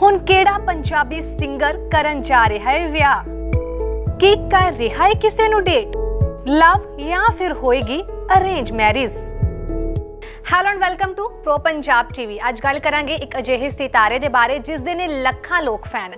ਹੁਣ ਕਿਹੜਾ ਪੰਜਾਬੀ ਸਿੰਗਰ ਕਰਨ ਜਾ ਰਿਹਾ ਹੈ ਵਿਆਹ ਕੀ ਕਰ ਰਿਹਾ ਹੈ ਕਿਸੇ ਨੂੰ ਡੇਟ ਲਵ ਜਾਂ ਫਿਰ ਹੋਏਗੀ arrange marriage hello and welcome to Pro Punjab TV ਅੱਜ ਗੱਲ ਕਰਾਂਗੇ ਇੱਕ ਅਜਿਹੇ ਸਿਤਾਰੇ ਦੇ ਬਾਰੇ ਜਿਸ ਦੇ ਨੇ ਲੱਖਾਂ ਲੋਕ ਫੈਨ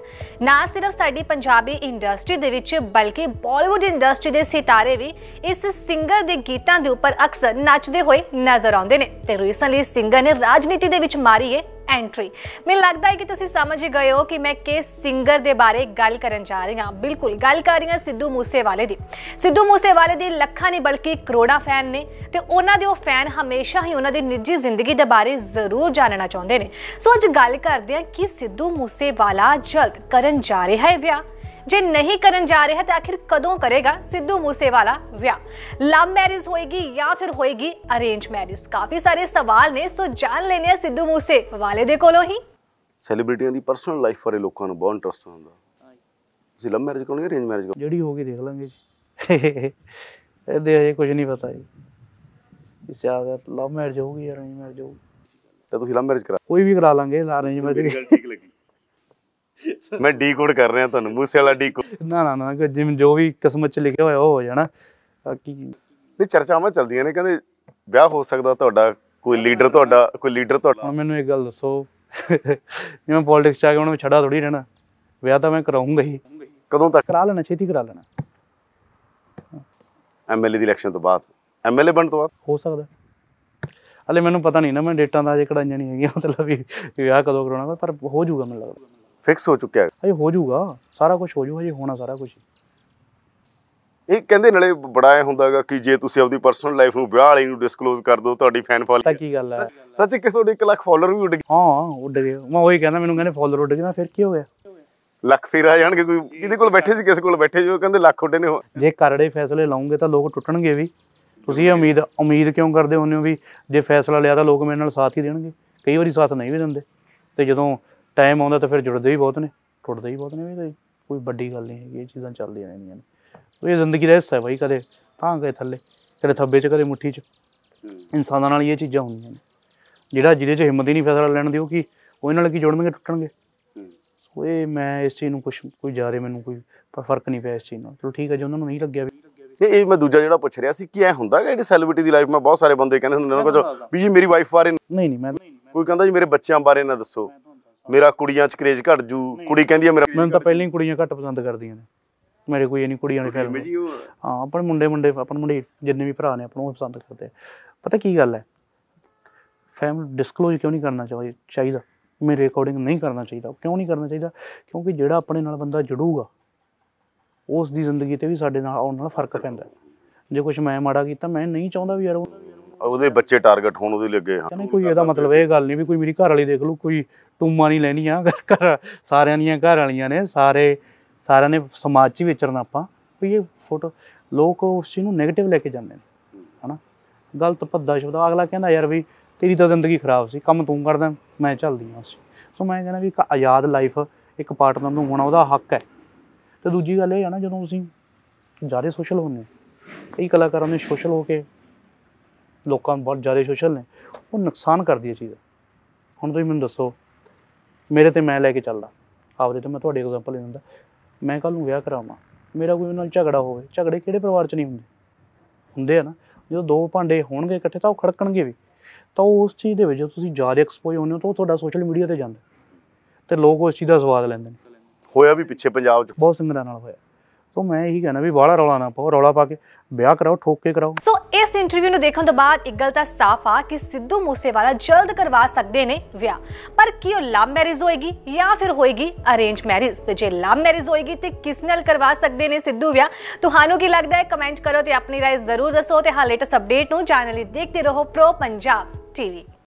ਨਾ ਸਿਰਫ ਸਾਡੀ ਪੰਜਾਬੀ ਇੰਡਸਟਰੀ ਦੇ ਵਿੱਚ ਬਲਕਿ ਬਾਲੀਵੁੱਡ ਇੰਡਸਟਰੀ ਦੇ ਸਿਤਾਰੇ ਵੀ ਇਸ ਸਿੰਗਰ ਦੇ ਗੀਤਾਂ ਦੇ ਉੱਪਰ ਅਕਸਰ ਨੱਚਦੇ ਹੋਏ ਨਜ਼ਰ ਆਉਂਦੇ ਨੇ ਤੇ ਰੀਸੈਂਟਲੀ ਸਿੰਗਰ ਨੇ ਰਾਜਨੀਤੀ ਦੇ ਵਿੱਚ ਮਾਰੀ ਏ ਐਂਟਰੀ ਮੈਨੂੰ ਲੱਗਦਾ ਹੈ ਕਿ ਤੁਸੀਂ ਸਮਝ ਹੀ ਗਏ ਹੋ ਕਿ ਮੈਂ ਕਿਸ ਸਿੰਗਰ ਦੇ ਬਾਰੇ ਗੱਲ ਕਰਨ ਜਾ ਰਹੀ ਹਾਂ ਬਿਲਕੁਲ ਗੱਲ ਕਰ ਰਹੀ ਹਾਂ ਸਿੱਧੂ ਮੂਸੇਵਾਲੇ ਦੀ ਸਿੱਧੂ ਮੂਸੇਵਾਲੇ ਦੇ ਲੱਖਾਂ ਨਹੀਂ ਬਲਕਿ ਕਰੋੜਾਂ ਫੈਨ ਨੇ ਤੇ ਉਹਨਾਂ ਦੇ ਉਹ ਫੈਨ ਹਮੇਸ਼ਾ ਹੀ ਉਹਨਾਂ ਦੀ ਨਿੱਜੀ ਜ਼ਿੰਦਗੀ ਦੇ ਬਾਰੇ ਜ਼ਰੂਰ ਜਾਣਨਾ ਚਾਹੁੰਦੇ ਨੇ ਸੋ ਅੱਜ ਗੱਲ ਕਰਦੇ ਹਾਂ ਕਿ ਸਿੱਧੂ ਮੂਸੇਵਾਲਾ ਜਲਦ ਕਰਨ ਜਾ ਰਿਹਾ ਹੈ ਵਿਆਹ ਜੇ ਨਹੀਂ ਕਰਨ ਜਾ ਰਿਹਾ ਤਾਂ ਆਖਿਰ ਕਦੋਂ ਕਰੇਗਾ ਸਿੱਧੂ ਮੂਸੇਵਾਲਾ ਵਿਆਹ ਲਵ ਮੈਰਿਜ ਹੋਏਗੀ ਜਾਂ ਫਿਰ ਹੋਏਗੀ ਅਰੇਂਜ ਮੈਰਿਜ ਕਾਫੀ ਸਾਰੇ ਸਵਾਲ ਨੇ ਸੋ ਜਾਣ ਲੈਣੇ ਆ ਸਿੱਧੂ ਮੂਸੇਵਾਲੇ ਦੇ ਕੋਲੋਂ ਹੀ ਸੈਲੀਬ੍ਰਿਟੀਆਂ ਦੀ ਪਰਸਨਲ ਲਾਈਫ ਬਾਰੇ ਲੋਕਾਂ ਨੂੰ ਬਹੁਤ ਇੰਟਰਸਟ ਹੁੰਦਾ ਤੁਸੀਂ ਲਵ ਮੈਰਿਜ ਕਰੋਗੇ ਅਰੇਂਜ ਮੈਰਿਜ ਕਰੋਗੇ ਜਿਹੜੀ ਹੋਗੀ ਦੇਖ ਲਾਂਗੇ ਜੀ ਇਹਦੇ ਹਜੇ ਕੁਝ ਨਹੀਂ ਪਤਾ ਜੀ ਇਸ ਆਗ ਲਵ ਮੈਰਿਜ ਹੋਊਗੀ ਅਰੇਂਜ ਮੈਰਿਜ ਹੋਊ ਤਾਂ ਤੁਸੀਂ ਲਵ ਮੈਰਿਜ ਕਰਾ ਕੋਈ ਵੀ ਕਰਾ ਲਾਂਗੇ ਅਰੇਂਜ ਮੈਰਿਜ ਠੀਕ ਲੱਗੀ ਮੈਂ ਡੀਕੋਡ ਕਰ ਰਿਹਾ ਤੁਹਾਨੂੰ ਮੂਸੇ ਵਾਲਾ ਡੀਕੋਡ ਨਾ ਨਾ ਨਾ ਜਿਵੇਂ ਜੋ ਵੀ ਕਿਸਮਤ ਚ ਲਿਖਿਆ ਹੋਇਆ ਉਹ ਹੋ ਜਾਣਾ ਬਾਕੀ ਨਹੀਂ ਚਰਚਾਵਾਂ ਚੱਲਦੀਆਂ ਨੇ ਕਹਿੰਦੇ ਵਿਆਹ ਹੋ ਸਕਦਾ ਤੁਹਾਡਾ ਕੋਈ ਲੀਡਰ ਤੁਹਾਡਾ ਕੋਈ ਲੀਡਰ ਤੁਹਾਡਾ ਹੁਣ ਮੈਨੂੰ ਇੱਕ ਗੱਲ ਦੱਸੋ ਜਿਵੇਂ ਪੋਲਿਟਿਕਸ ਚ ਆ ਕੇ ਉਹਨੂੰ ਮੈਂ ਥੋੜੀ ਰਹਿਣਾ ਵਿਆਹ ਤਾਂ ਮੈਂ ਕਰਾਉਂਗਾ ਹੀ ਕਦੋਂ ਤੱਕ ਕਰਾ ਲੈਣਾ ਛੇਤੀ ਕਰਾ ਲੈਣਾ ਐਮਐਲਏ ਦੀ ਇਲੈਕਸ਼ਨ ਤੋਂ ਬਾਅਦ ਐਮਐਲਏ ਬਣਨ ਤੋਂ ਬਾਅਦ ਹੋ ਸਕਦਾ ਹਲੇ ਮੈਨੂੰ ਪਤਾ ਨਹੀਂ ਨਾ ਮੈਂ ਡੇਟਾਂ ਦਾ ਅਜੇ ਕਢਾਈਆਂ ਨਹੀਂ ਹੈਗੀਆਂ ਮਤਲਬ ਵੀ ਵਿਆਹ ਕਦੋਂ ਕਰਾਉਣਾ ਪਰ ਹੋ ਜਾਊਗਾ ਮੈਨੂੰ ਲੱਗਦਾ ਫਿਕਸ ਹੋ ਚੁੱਕਿਆ ਹੈ ਅਜੇ ਹੋ ਜਾਊਗਾ ਸਾਰਾ ਕੁਝ ਹੋ ਜਾਊਗਾ ਜੇ ਹੋਣਾ ਸਾਰਾ ਕੁਝ ਇਹ ਕਹਿੰਦੇ ਨਾਲੇ ਬੜਾ ਐ ਹੁੰਦਾਗਾ ਕਿ ਜੇ ਤੁਸੀਂ ਆਪਣੀ ਪਰਸਨਲ ਲਾਈਫ ਨੂੰ ਵਿਆਹ ਵਾਲੇ ਨੂੰ ਡਿਸਕਲੋਜ਼ ਕਰ ਦੋ ਤੁਹਾਡੀ ਫੈਨ ਫਾਲ ਤਾਂ ਕੀ ਗੱਲ ਹੈ ਸੱਚ ਕਿ ਤੁਹਾਡੇ 1 ਲੱਖ ਫਾਲੋਅਰ ਵੀ ਉੱਡ ਗਏ ਹਾਂ ਉੱਡ ਗਏ ਮੈਂ ਉਹੀ ਕਹਿੰਦਾ ਮੈਨੂੰ ਕਹਿੰਦੇ ਫਾਲੋਅਰ ਉੱਡ ਗਏ ਮੈਂ ਫਿਰ ਕੀ ਹੋ ਗਿਆ ਲੱਖ ਫਿਰ ਆ ਜਾਣਗੇ ਕੋਈ ਕਿਹਦੇ ਕੋਲ ਬੈਠੇ ਸੀ ਕਿਸੇ ਕੋਲ ਬੈਠੇ ਜੋ ਕਹਿੰਦੇ ਲੱਖ ਉੱਡੇ ਨੇ ਜੇ ਕਰੜੇ ਫੈਸਲੇ ਲਾਉਂਗੇ ਤਾਂ ਲੋਕ ਟੁੱਟਣਗੇ ਵੀ ਤੁਸੀਂ ਉਮੀਦ ਉਮੀਦ ਕਿਉਂ ਕਰਦੇ ਹੋ ਹੋ ਵੀ ਜੇ ਫੈਸਲਾ ਲਿਆ ਤਾਂ ਲੋਕ ਮੇਰੇ ਨਾਲ ਸਾਥ ਹੀ ਦੇਣਗੇ ਕਈ ਵਾਰੀ ਸਾਥ ਨਹੀਂ ਵੀ ਦਿੰਦੇ ਤੇ ਜਦੋਂ ਟਾਈਮ ਆਉਂਦਾ ਤਾਂ ਫਿਰ ਜੁੜਦੇ ਹੀ ਬਹੁਤ ਨੇ ਟੁੱਟਦੇ ਹੀ ਬਹੁਤ ਨੇ ਇਹ ਕੋਈ ਵੱਡੀ ਗੱਲ ਨਹੀਂ ਹੈਗੀ ਇਹ ਚੀਜ਼ਾਂ ਚੱਲਦੀਆਂ ਰਹਿੰਦੀਆਂ ਨੇ ਇਹ ਜ਼ਿੰਦਗੀ ਦਾ ਹਿੱਸਾ ਹੈ ਬਾਈ ਕਦੇ ਤਾਂ ਗਏ ਥੱਲੇ ਕਦੇ ਥੱਬੇ 'ਚ ਕਦੇ ਮੁੱਠੀ 'ਚ ਇਨਸਾਨਾਂ ਨਾਲ ਇਹ ਚੀਜ਼ਾਂ ਹੁੰਦੀਆਂ ਨੇ ਜਿਹੜਾ ਜਿਹਦੇ 'ਚ ਹਿੰਮਤ ਹੀ ਨਹੀਂ ਫੈਸਲਾ ਲੈਣ ਦੀ ਉਹ ਕੀ ਉਹ ਇਹਨਾਂ ਨਾਲ ਕੀ ਜੁੜਨਗੇ ਟੁੱਟਣਗੇ ਸੋ ਇਹ ਮੈਂ ਇਸ ਚੀਜ਼ ਨੂੰ ਕੁਝ ਕੋਈ ਜਾ ਰਿਹਾ ਮੈਨੂੰ ਕੋਈ ਫਰਕ ਨਹੀਂ ਪਿਆ ਇਸ ਚੀਜ਼ ਨਾਲ ਚਲੋ ਠੀਕ ਹੈ ਜੇ ਉਹਨਾਂ ਨੂੰ ਨਹੀਂ ਲੱਗਿਆ ਵੀ ਨਹੀਂ ਇਹ ਮੈਂ ਦੂਜਾ ਜਿਹੜਾ ਪੁੱਛ ਰਿਹਾ ਸੀ ਕੀ ਐ ਹੁੰਦਾ ਹੈ ਜਿਹੜੀ ਸੈਲਿਬ੍ਰਿਟੀ ਦੀ ਲਾਈਫ ਮੈਂ ਬਹੁਤ ਸਾਰੇ ਬੰਦੇ ਕਹਿੰਦੇ ਹੁੰਦੇ ਨੇ ਉਹਨਾਂ ਵੀ ਜੀ ਮੇਰੀ ਵਾਈਫ ਬਾਰੇ ਨਹੀਂ ਨਹੀਂ ਮੈਂ ਕੋਈ ਕਹਿੰਦਾ ਜੀ ਮੇਰੇ ਬੱਚਿਆਂ ਬਾਰੇ ਨਾ ਦੱਸੋ ਮੇਰਾ ਕੁੜੀਆਂ 'ਚ ਕਰੇਜ ਘਟ ਜੂ ਕੁੜੀ ਕਹਿੰਦੀ ਆ ਮੇਰਾ ਮੈਨੂੰ ਤਾਂ ਪਹਿਲਾਂ ਹੀ ਕੁੜੀਆਂ ਘੱਟ ਪਸੰਦ ਕਰਦੀਆਂ ਨੇ ਮੇਰੇ ਕੋਈ ਨਹੀਂ ਕੁੜੀਆਂ ਨੇ ਫਿਲਮ ਹਾਂ ਆਪਣੇ ਮੁੰਡੇ ਮੁੰਡੇ ਆਪਣ ਮੁੰਡੇ ਜਿੰਨੇ ਵੀ ਭਰਾ ਨੇ ਆਪਣ ਉਹ ਪਸੰਦ ਕਰਦੇ ਆ ਪਤਾ ਕੀ ਗੱਲ ਹੈ ਫੈਮਿਲੀ ਡਿਸਕਲੋਜ਼ ਕਿਉਂ ਨਹੀਂ ਕਰਨਾ ਚਾਹੀਦਾ ਚਾਹੀਦਾ ਮੇਰੇ ਰਿਕਾਰਡਿੰਗ ਨਹੀਂ ਕਰਨਾ ਚਾਹੀਦਾ ਕਿਉਂ ਨਹੀਂ ਕਰਨਾ ਚਾਹੀਦਾ ਕਿਉਂਕਿ ਜਿਹੜਾ ਆਪਣੇ ਨਾਲ ਬੰਦਾ ਜੜੂਗਾ ਉਸ ਦੀ ਜ਼ਿੰਦਗੀ ਤੇ ਵੀ ਸਾਡੇ ਨਾਲ ਆਉਣ ਨਾਲ ਫਰਕ ਪੈਂਦਾ ਜੇ ਕੁਝ ਮੈਂ ਮਾੜਾ ਕੀਤਾ ਮੈਂ ਨਹੀਂ ਚਾਹੁੰਦਾ ਵੀ ਯਾਰ ਉਹ ਉਹਦੇ ਬੱਚੇ ਟਾਰਗੇਟ ਹੋਣ ਉਹਦੇ ਲਈ ਅੱਗੇ ਹਾਂ ਕੋਈ ਇਹਦਾ ਮਤਲਬ ਇਹ ਗੱਲ ਨਹੀਂ ਵੀ ਕੋਈ ਮੇਰੀ ਘਰ ਵਾਲੀ ਦੇਖ ਲੂ ਕੋਈ ਟੂਮਾ ਨਹੀਂ ਆ ਘਰ ਸਾਰਿਆਂ ਦੀਆਂ ਘਰ ਵਾਲੀਆਂ ਨੇ ਸਾਰੇ ਸਾਰਿਆਂ ਨੇ ਸਮਾਜ 'ਚ ਵਿਚਰਨਾ ਆਪਾਂ ਵੀ ਇਹ ਫੋਟੋ ਲੋਕ ਉਸ ਚੀਜ਼ ਨੂੰ 네ਗੇਟਿਵ ਲੈ ਕੇ ਜਾਂਦੇ ਨੇ ਹਨਾ ਗਲਤ ਪੱਦਾ ਸ਼ਬਦ ਅਗਲਾ ਕਹਿੰਦਾ ਯਾਰ ਵੀ ਤੇਰੀ ਤਾਂ ਜ਼ਿੰਦਗੀ ਖਰਾਬ ਸੀ ਕੰਮ ਤੂੰ ਕਰਦਾ ਮੈਂ ਚੱਲਦੀ ਆ ਉਸ ਸੋ ਮੈਂ ਕਹਿੰਦਾ ਵੀ ਇੱਕ ਆਜ਼ਾਦ ਲਾਈਫ ਇੱਕ ਪਾਰਟਨਰ ਨੂੰ ਹੋਣਾ ਉਹਦਾ ਹੱਕ ਹੈ ਤੇ ਦੂਜੀ ਗੱਲ ਇਹ ਹੈ ਨਾ ਜਦੋਂ ਤੁਸੀਂ ਜਾਰੇ ਸੋਸ਼ਲ ਹੋਣੇ ਕਈ ਕਲਾਕਾਰਾਂ ਨੇ ਸੋਸ਼ਲ ਹੋ ਕੇ ਲੋਕਾਂ ਬਹੁਤ ਜ਼ਿਆਦਾ ਸੋਸ਼ਲ ਨੇ ਉਹ ਨੁਕਸਾਨ ਕਰਦੀ ਹੈ ਚੀਜ਼ ਹੁਣ ਤੁਸੀਂ ਮੈਨੂੰ ਦੱਸੋ ਮੇਰੇ ਤੇ ਮੈਂ ਲੈ ਕੇ ਚੱਲਦਾ ਆਪਦੇ ਤੇ ਮੈਂ ਤੁਹਾਡੇ ਐਗਜ਼ਾਮਪਲ ਹੀ ਦਿੰਦਾ ਮੈਂ ਕੱਲ ਨੂੰ ਵਿਆਹ ਕਰਾਵਾਂ ਮੇਰਾ ਕੋਈ ਨਾਲ ਝਗੜਾ ਹੋਵੇ ਝਗੜੇ ਕਿਹੜੇ ਪਰਿਵਾਰ 'ਚ ਨਹੀਂ ਹੁੰਦੇ ਹੁੰਦੇ ਆ ਨਾ ਜਦੋਂ ਦੋ ਭਾਂਡੇ ਹੋਣਗੇ ਇਕੱਠੇ ਤਾਂ ਉਹ ਖੜਕਣਗੇ ਵੀ ਤਾਂ ਉਸ ਚੀਜ਼ ਦੇ ਵਿੱਚ ਜੇ ਤੁਸੀਂ ਜ਼ਿਆਦਾ ਐਕਸਪੋਜ਼ ਹੋਣੇ ਹੋ ਤਾਂ ਉਹ ਤੁਹਾਡਾ ਸੋਸ਼ਲ ਮੀਡੀਆ ਤੇ ਜਾਂਦਾ ਤੇ ਲੋਕ ਉਸ ਚੀਜ਼ ਦਾ ਸਵਾਦ ਲੈਂਦੇ ਨੇ ਹੋਇਆ ਵੀ ਪਿੱਛੇ ਪੰਜਾਬ 'ਚ ਬਹੁਤ ਸਿੰਗਰਾਂ ਨਾਲ ਹੋਇਆ ਸੋ ਮੈਂ ਇਹੀ ਕਹਿੰਦਾ ਵੀ ਬਾਹਲਾ ਰੌਲਾ ਨਾ ਪਾਓ ਰੌਲਾ ਪਾ ਕੇ ਵਿਆਹ ਕਰਾਓ ਠੋਕ ਕੇ ਕਰਾਓ ਸੋ ਇਸ ਇੰਟਰਵਿਊ ਨੂੰ ਦੇਖਣ ਤੋਂ ਬਾਅਦ ਇੱਕ ਗੱਲ ਤਾਂ ਸਾਫ਼ ਆ ਕਿ ਸਿੱਧੂ ਮੂਸੇਵਾਲਾ ਜਲਦ ਕਰਵਾ ਸਕਦੇ ਨੇ ਵਿਆਹ ਪਰ ਕੀ ਉਹ ਲਵ ਮੈਰਿਜ ਹੋਏਗੀ ਜਾਂ ਫਿਰ ਹੋਏਗੀ ਅਰੇਂਜ ਮੈਰਿਜ ਤੇ ਜੇ ਲਵ ਮੈਰਿਜ ਹੋਏਗੀ ਤੇ ਕਿਸ ਨਾਲ ਕਰਵਾ ਸਕਦੇ ਨੇ ਸਿੱਧੂ ਵਿਆਹ ਤੁਹਾਨੂੰ ਕੀ ਲੱਗਦਾ ਹੈ ਕਮੈਂਟ ਕਰੋ ਤੇ ਆਪਣੀ رائے ਜ਼ਰੂਰ ਦੱਸੋ ਤੇ ਹਾਲੇ ਲੇਟੈਸਟ ਅਪਡੇਟ ਨੂੰ ਚੈਨਲ ਹੀ ਦੇਖਦੇ ਰਹੋ ਪ੍ਰੋ ਪੰਜਾਬ ਟੀਵੀ